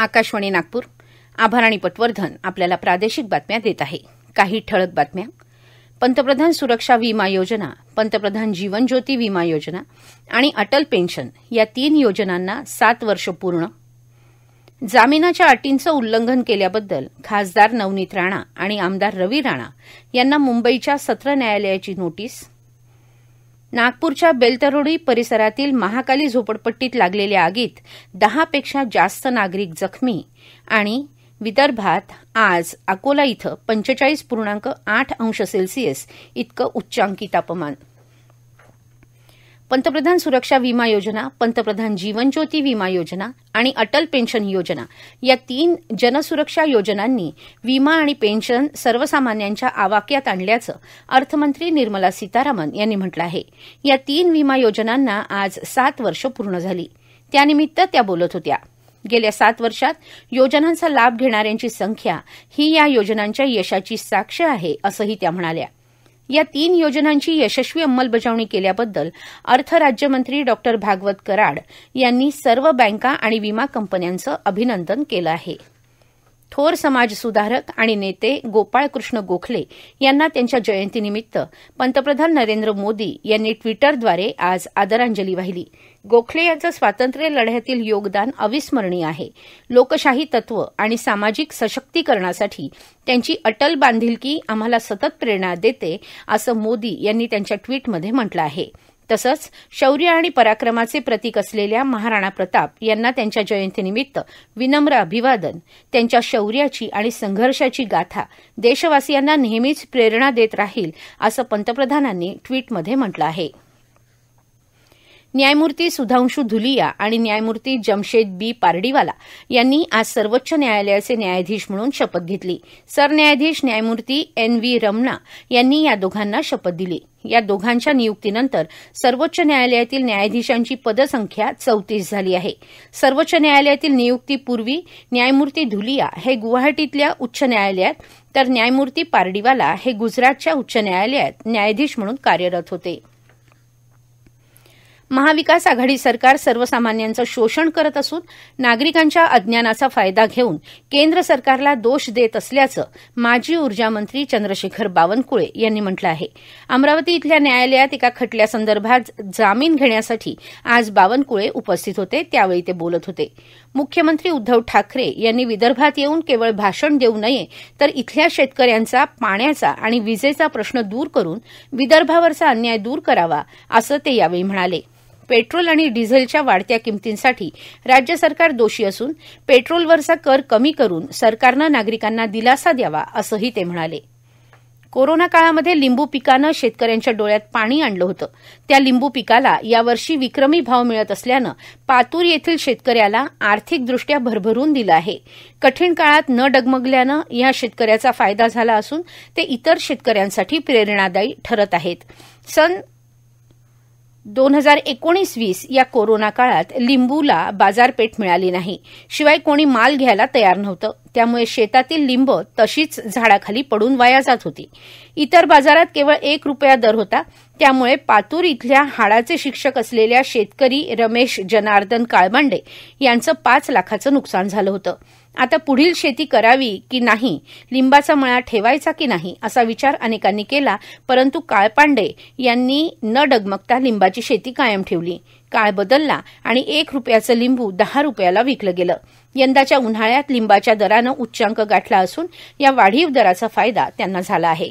आकाशवाणी नागपूर आणि पटवर्धन आपल्याला प्रादेशिक बातम्या देत आहे काही ठळक बातम्या पंतप्रधान सुरक्षा विमा योजना पंतप्रधान जीवन ज्योती विमा योजना आणि अटल पेन्शन या तीन योजनांना सात वर्ष पूर्ण जामिनाच्या अटींचं उल्लंघन केल्याबद्दल खासदार नवनीत राणा आणि आमदार रवी राणा यांना मुंबईच्या सत्र न्यायालयाची नोटीस नागपूरच्या बेलतरोडी परिसरातील महाकाली झोपडपट्टीत लागलेल्या आगीत दहापेक्षा जास्त नागरिक जखमी आणि विदर्भात आज अकोला इथं पंचेचाळीस पूर्णांक आठ अंश सेल्सिअस इतकं उच्चांकी तापमान पंतप्रधान सुरक्षा विमा योजना पंतप्रधान जीवन ज्योती विमा योजना आणि अटल पेन्शन योजना या तीन जनसुरक्षा योजनांनी विमा आणि पेन्शन सर्वसामान्यांच्या आवाक्यात आणल्याचं अर्थमंत्री निर्मला सीतारामन यांनी म्हटलं आहे या तीन विमा योजनांना आज सात वर्ष पूर्ण झाली त्यानिमित्त त्या बोलत होत्या गेल्या सात वर्षात योजनांचा लाभ घेणाऱ्यांची संख्या ही या योजनांच्या यशाची साक्ष आहे असंही त्या म्हणाल्या या तीन योजनांची यशस्वी अंमलबजावणी केल्याबद्दल अर्थ राज्यमंत्री डॉ भागवत कराड यांनी सर्व बँका आणि विमा कंपन्यांचं अभिनंदन केलं आहे थोर समाजसुधारक आणि नेते गोपाळकृष्ण गोखले यांना त्यांच्या जयंतीनिमित्त पंतप्रधान नरेंद्र मोदी यांनी ट्विटरद्वारे आज आदरांजली वाहिली गोखले यांचं स्वातंत्र्य लढ्यातील योगदान अविस्मरणीय आहे लोकशाही तत्व आणि सामाजिक सशक्तीकरणासाठी त्यांची अटल बांधिलकी आम्हाला सतत प्रेरणा देते असं मोदी यांनी त्यांच्या ट्विटमध्ये म्हटलं आहे तसंच शौर्य आणि पराक्रमाचे प्रतीक असलेल्या महाराणा प्रताप यांना त्यांच्या जयंतीनिमित्त विनम्र अभिवादन त्यांच्या शौर्याची आणि संघर्षाची गाथा देशवासियांना नेहमीच प्रेरणा देत राहील असं पंतप्रधानांनी ट्विटमध्ये म्हटलं आहे न्यायमूर्ती सुधांशू धुलिया आणि न्यायमूर्ती जमशेद बी पारडीवाला यांनी आज सर्वोच्च न्यायालयाचे न्यायाधीश म्हणून शपथ घेतली सरन्यायाधीश न्यायमूर्ती एन व्ही रमणा यांनी या दोघांना शपथ दिली या दोघांच्या नियुक्तीनंतर सर्वोच्च न्यायालयातील न्यायाधीशांची पदसंख्या चौतीस झाली आहे सर्वोच्च न्यायालयातील नियुक्तीपूर्वी न्यायमूर्ती धुलिया हे गुवाहाटीतल्या उच्च न्यायालयात तर न्यायमूर्ती पारडीवाला हे गुजरातच्या उच्च न्यायालयात न्यायाधीश म्हणून कार्यरत होते महाविकास आघाडी सरकार सर्वसामान्यांचं शोषण करत असून नागरिकांच्या अज्ञानाचा फायदा घेऊन केंद्र सरकारला दोष देत असल्याचं माजी ऊर्जामंत्री चंद्रशेखर बावनकुळे यांनी म्हटलं आहे अमरावती इथल्या न्यायालयात एका खटल्यासंदर्भात जामीन घेण्यासाठी आज बावनकुळे उपस्थित होते त्यावेळी ते बोलत होते मुख्यमंत्री उद्धव ठाकरे यांनी विदर्भात येऊन केवळ भाषण देऊ नये तर इथल्या शेतकऱ्यांचा पाण्याचा आणि विजेचा प्रश्न दूर करून विदर्भावरचा अन्याय दूर करावा असं ते यावेळी म्हणाले पेट्रोल आणि डिझेलच्या वाढत्या किमतींसाठी राज्य सरकार दोषी असून पेट्रोलवरचा कर कमी करून सरकारनं नागरिकांना दिलासा द्यावा असंही ते म्हणाले कोरोना काळामध्ये लिंबू पिकानं शेतकऱ्यांच्या डोळ्यात पाणी आणलं होतं त्या लिंबू पिकाला यावर्षी विक्रमी भाव मिळत असल्यानं पातूर येथील शेतकऱ्याला आर्थिकदृष्ट्या भरभरून दिलं आहे कठीण काळात न डगमगल्यानं या शेतकऱ्याचा फायदा झाला असून ते इतर शेतकऱ्यांसाठी प्रेरणादायी ठरत आहेत सन दोन हजार एकोणीस वीस या कोरोना काळात लिंबूला बाजारपेठ मिळाली नाही शिवाय कोणी माल घ्यायला तयार नव्हतं त्यामुळे शेतातील लिंब तशीच झाडाखाली पडून वाया जात होती इतर बाजारात केवळ एक रुपया दर होता त्यामुळे पातूर इथल्या हाडाचे शिक्षक असलेल्या शेतकरी रमेश जनार्दन काळबांडे यांचं पाच लाखाचं नुकसान झालं होतं आता पुढील शेती करावी की नाही लिंबाचा मळा ठेवायचा की नाही असा विचार अनेकांनी केला परंतु काळपांडे यांनी न डगमगता लिंबाची शेती कायम ठेवली काळ बदलला आणि एक रुपयाचं लिंबू दहा रुपयाला विकलं गेलं यंदाच्या उन्हाळ्यात लिंबाच्या दरानं उच्चांक गाठला असून या वाढीव दराचा फायदा त्यांना झाला आहे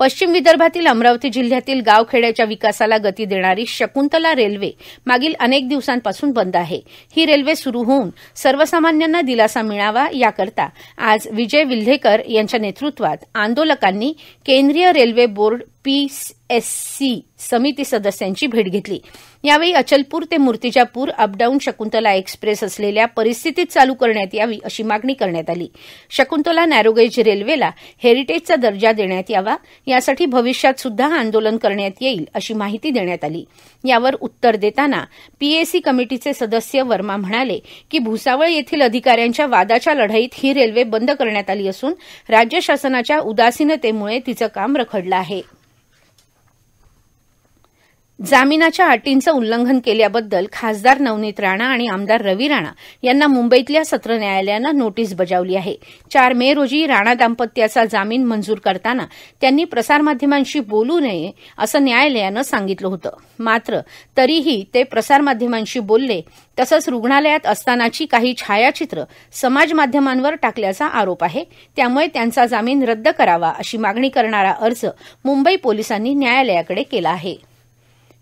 पश्चिम विदर्भातील अमरावती जिल्ह्यातील गावखेड्याच्या विकासाला गती देणारी शकुंतला रेल्वे मागील अनेक दिवसांपासून बंद आहे ही रेल्वे सुरू होऊन सर्वसामान्यांना दिलासा मिळावा याकरता आज विजय विल्हेकर यांच्या नेतृत्वात आंदोलकांनी केंद्रीय रेल्वे बोर्ड पीएससी समिती सदस्यांची भेट घेतली यावेळी अचलपूर ते मूर्तिजापूर अपडाऊन शकुंतला एक्सप्रेस असलेल्या परिस्थितीत चालू करण्यात यावी अशी मागणी करण्यात आली शकुंतला नॅरोगेज रेल्वेला हेरिटेजचा दर्जा देण्यात यावा यासाठी भविष्यात सुद्धा आंदोलन करण्यात येईल अशी माहिती देण्यात आली यावर उत्तर देताना पीएसी कमिटीचे सदस्य वर्मा म्हणाले की भुसावळ येथील अधिकाऱ्यांच्या वादाच्या लढाईत ही रेल्वे बंद करण्यात आली असून राज्य शासनाच्या उदासीनतेमुळे तिचं काम रखडलं आहे जामिनाच्या अटींचं उल्लंघन केल्याबद्दल खासदार नवनीत राणा आणि आमदार रवी राणा यांना मुंबईतल्या सत्र न्यायालयानं नोटीस बजावली आहे चार मे रोजी राणा दाम्पत्याचा जामीन मंजूर करताना त्यांनी प्रसारमाध्यमांशी बोलू नये असं न्यायालयानं सांगितलं होतं मात्र तरीही ते प्रसारमाध्यमांशी बोलले तसंच रुग्णालयात असतानाची काही छायाचित्र समाज माध्यमांवर टाकल्याचा आरोप आहे त्यामुळे त्यांचा जामीन रद्द करावा अशी मागणी करणारा अर्ज मुंबई पोलिसांनी न्यायालयाकडे केला आहे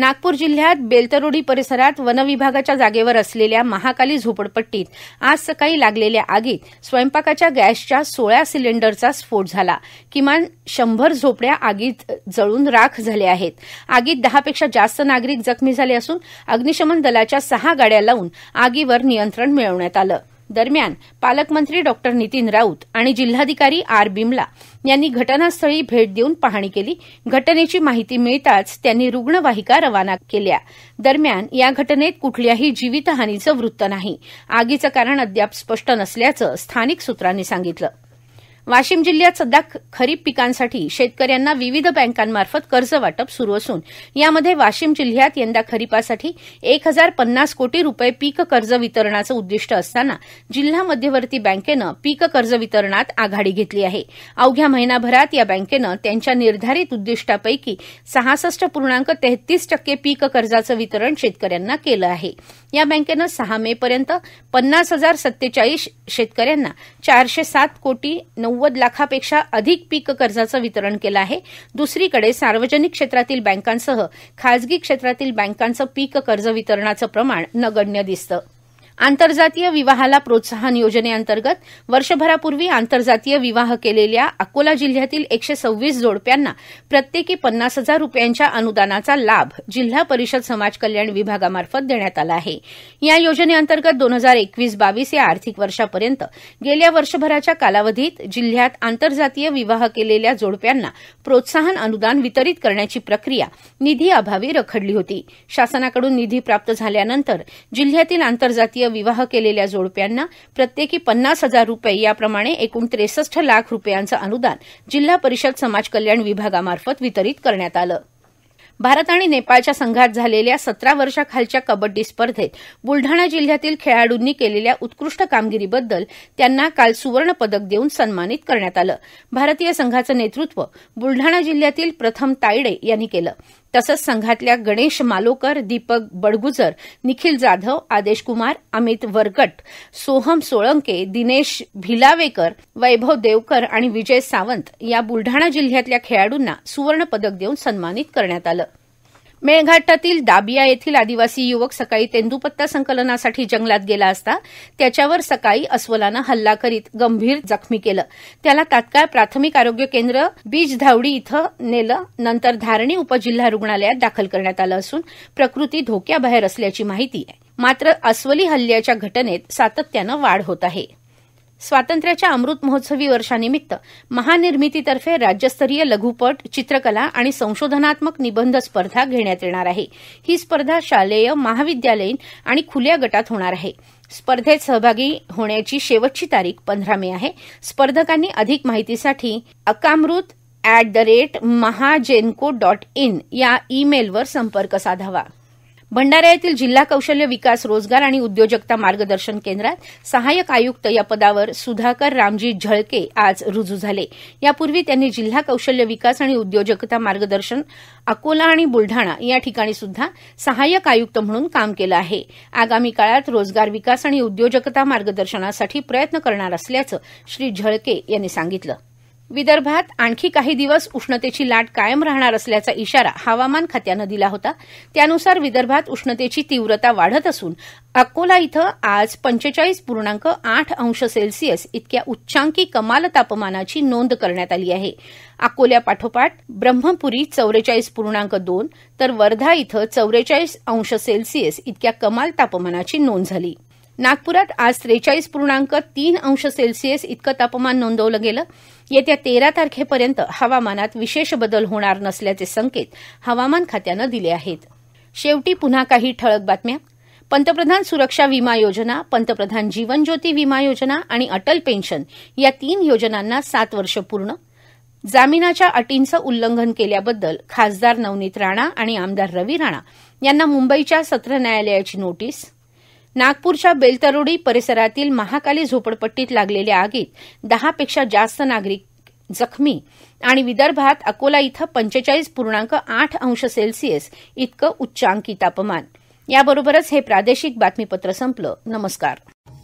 नागपूर जिल्ह्यात बेलतरोडी परिसरात वनविभागाच्या जागेवर असलेल्या महाकाली झोपडपट्टीत आज सकाळी लागलेल्या आगीत स्वयंपाकाच्या गॅसच्या सोळा सिलेंडरचा स्फोट झाला किमान शंभर झोपड्या आगीत जळून राख झाले आहेत आगीत दहापेक्षा जास्त नागरिक जखमी झाले असून अग्निशमन दलाच्या सहा गाड्या लावून आगीवर नियंत्रण मिळवण्यात आलं दरम्यान पालकमंत्री डॉक्टर नितीन राऊत आणि जिल्हाधिकारी आर बिमला यांनी घटनास्थळी भेट देऊन पाहणी केली घटनेची माहिती मिळताच त्यांनी रुग्णवाहिका रवाना केल्या दरम्यान या घटनेत कुठल्याही जीवितहानीचं वृत्त नाही आगीचं कारण अद्याप स्पष्ट नसल्याचं स्थानिक सूत्रांनी सांगितलं वाशिम जिल्ह्यात सध्या खरीप पिकांसाठी शेतकऱ्यांना विविध बँकांमार्फत कर्ज वाटप सुरू असून यामध्ये वाशिम जिल्ह्यात यंदा खरीपासाठी एक हजार पन्नास कोटी रुपये पीक कर्ज वितरणाचं उद्दिष्ट असताना जिल्हा मध्यवर्ती बँकेनं पीक कर्ज वितरणात आघाडी घेतली आहे अवघ्या महिनाभरात या बँकेनं त्यांच्या निर्धारित उद्दिष्टापैकी सहासष्ट पूर्णांक तेहतीस टक्के पीक कर्जाचं वितरण शेतकऱ्यांना केलं आहे या बँकेनं सहा मे पर्यंत पन्नास हजार सत्तेचाळीस शेतकऱ्यांना चारशे सात कोटी नऊ नव्वद लाखापेक्षा अधिक पीक कर्जाचं वितरण केलं आहे दुसरीकडे सार्वजनिक क्षेत्रातील बँकांसह खाजगी क्षेत्रातील बँकांचं पीक कर्ज वितरणाचं प्रमाण नगण्य दिसतं आंतरजातीय विवाहाला प्रोत्साहन योजनेअंतर्गत वर्षभरापूर्वी आंतरजातीय विवाह केलेल्या अकोला जिल्ह्यातील एकशे सव्वीस जोडप्यांना प्रत्येकी पन्नास हजार रुपयांच्या अनुदानाचा लाभ जिल्हा परिषद समाज कल्याण विभागामार्फत देण्यात आला आहे या योजनेअंतर्गत दोन हजार एकवीस बावीस या आर्थिक वर्षापर्यंत गेल्या वर्षभराच्या कालावधीत जिल्ह्यात आंतरजातीय विवाह केलेल्या जोडप्यांना प्रोत्साहन अनुदान वितरित करण्याची प्रक्रिया निधी अभावी रखडली होती शासनाकडून निधी प्राप्त झाल्यानंतर जिल्ह्यातील आंतरजातीय विवाह केलेल्या जोडप्यांना प्रत्येकी पन्नास हजार रुपये याप्रमाणे एकूण त्रेसष्ट लाख रुपयांचं अनुदान जिल्हा परिषद समाज कल्याण विभागामार्फत वितरित करण्यात आलं भारत आणि नेपाळच्या संघात झालेल्या सतरा वर्षाखालच्या कबड्डी स्पर्धेत बुलढाणा जिल्ह्यातील खेळाडूंनी केलेल्या उत्कृष्ट कामगिरीबद्दल त्यांना काल सुवर्ण पदक देऊन सन्मानित करण्यात आलं भारतीय संघाचं नेतृत्व बुलढाणा जिल्ह्यातील प्रथम तायडे यांनी केलं तसंच संघातल्या गणेश मालोकर दीपक बडगुजर निखिल जाधव आदेश कुमार अमित वरकट सोहम सोळंके दिनेश भिलावेकर वैभव देवकर आणि विजय सावंत या बुलढाणा जिल्ह्यातल्या खेळाडूंना सुवर्ण पदक देऊन सन्मानित करण्यात आलं मेळघाटातील दाबिया येथील आदिवासी युवक सकाळी तेंदुपत्ता संकलनासाठी जंगलात गेला असता त्याच्यावर सकाळी अस्वलानं हल्ला करीत गंभीर जखमी केलं त्याला तात्काळ प्राथमिक आरोग्य केंद्र धावडी इथं नेलं नंतर धारणी उपजिल्हा रुग्णालयात दाखल करण्यात आलं असून प्रकृती धोक्याबाहेर असल्याची माहिती आहे मात्र अस्वली हल्ल्याच्या घटनेत सातत्यानं वाढ होत आहे स्वातंत्र्याच्या अमृत महोत्सवी वर्षानिमित्त महानिर्मितीतर्फे राज्यस्तरीय लघुपट चित्रकला आणि संशोधनात्मक निबंध स्पर्धा घेण्यात येणार आहे ही स्पर्धा शालेय महाविद्यालयीन आणि खुल्या गटात होणार आहे स्पर्धेत सहभागी होण्याची शेवटची तारीख पंधरा मे आहे स्पर्धकांनी अधिक माहितीसाठी अकामृत the rate Mahagenco dot in या ईमेलवर संपर्क साधावा भंडारा येथील जिल्हा कौशल्य विकास रोजगार आणि उद्योजकता मार्गदर्शन केंद्रात सहाय्यक आयुक्त या पदावर सुधाकर रामजी झळके आज रुजू झाले यापूर्वी त्यांनी जिल्हा कौशल्य विकास आणि उद्योजकता मार्गदर्शन अकोला आणि बुलढाणा या ठिकाणी सुद्धा सहाय्यक आयुक्त म्हणून काम केलं आहे आगामी काळात रोजगार विकास आणि उद्योजकता मार्गदर्शनासाठी प्रयत्न करणार असल्याचं श्री झळके यांनी सांगितलं विदर्भात आणखी काही दिवस उष्णतेची लाट कायम राहणार असल्याचा इशारा हवामान खात्यानं दिला होता त्यानुसार विदर्भात उष्णतेची तीव्रता वाढत असून अकोला इथं आज पंचेचाळीस पूर्णांक आठ अंश सेल्सिअस इतक्या उच्चांकी कमाल तापमानाची नोंद करण्यात आली आहे अकोल्यापाठोपाठ ब्रह्मपुरी चौवेचाळीस पूर्णांक दोन तर वर्धा इथं चौवेचाळीस अंश सेल्सिअस इतक्या कमाल तापमानाची नोंद झाली नागपुरात आज त्रेचाळीस पूर्णांक तीन अंश सेल्सिअस इतकं तापमान नोंदवलं गेलं येत्या तेरा तारखेपर्यंत हवामानात विशेष बदल होणार नसल्याचे संकेत हवामान खात्यानं दिले आहेत शेवटी पुन्हा काही ठळक बातम्या पंतप्रधान सुरक्षा विमा योजना पंतप्रधान जीवन ज्योती विमा योजना आणि अटल पेन्शन या तीन योजनांना सात वर्ष पूर्ण जामिनाच्या अटींचं उल्लंघन केल्याबद्दल खासदार नवनीत राणा आणि आमदार रवी राणा यांना मुंबईच्या सत्र न्यायालयाची नोटीस नागपूरच्या बेलतरोडी परिसरातील महाकाली झोपडपट्टीत लागलेल्या आगीत दहापेक्षा जास्त नागरिक जखमी आणि विदर्भात अकोला इथं पंचेचाळीस पूर्णांक आठ अंश सेल्सिअस इतकं उच्चांकी तापमान याबरोबरच हे प्रादेशिक बातमीपत्र संपलं नमस्कार